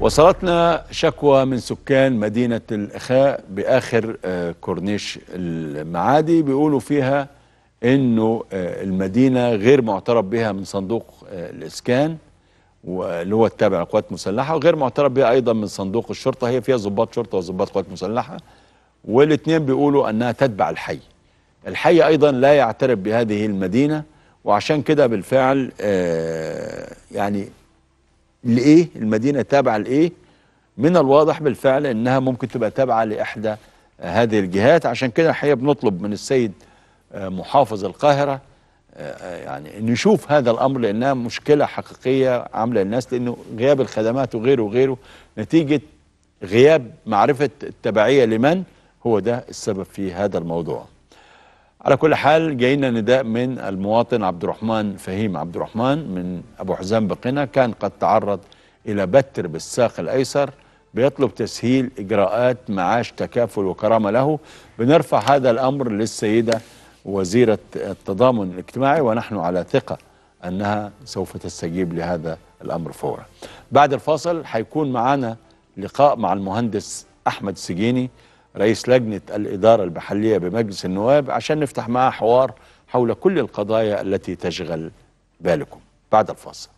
وصلتنا شكوى من سكان مدينة الإخاء بآخر آه، كورنيش المعادي بيقولوا فيها إنه آه، المدينة غير معترف بها من صندوق آه، الإسكان واللي هو التابع للقوات المسلحة وغير معترف بها أيضا من صندوق الشرطة هي فيها ضباط شرطة وضباط قوات مسلحة والاثنين بيقولوا أنها تتبع الحي الحي أيضا لا يعترف بهذه المدينة وعشان كده بالفعل يعني لايه المدينه تابعه لايه من الواضح بالفعل انها ممكن تبقى تابعه لاحدى هذه الجهات عشان كده الحقيقه بنطلب من السيد آه، محافظ القاهره آه، آه، يعني انه يشوف هذا الامر لانها مشكله حقيقيه عامله الناس لانه غياب الخدمات وغيره وغيره نتيجه غياب معرفه التبعيه لمن هو ده السبب في هذا الموضوع على كل حال جاينا نداء من المواطن عبد الرحمن فهيم عبد الرحمن من أبو حزام بقنا كان قد تعرض إلى بتر بالساق الأيسر بيطلب تسهيل إجراءات معاش تكافل وكرامة له بنرفع هذا الأمر للسيدة وزيرة التضامن الاجتماعي ونحن على ثقة أنها سوف تستجيب لهذا الأمر فورا بعد الفاصل هيكون معنا لقاء مع المهندس أحمد سجيني رئيس لجنة الإدارة المحلية بمجلس النواب عشان نفتح معاه حوار حول كل القضايا التي تشغل بالكم بعد الفاصل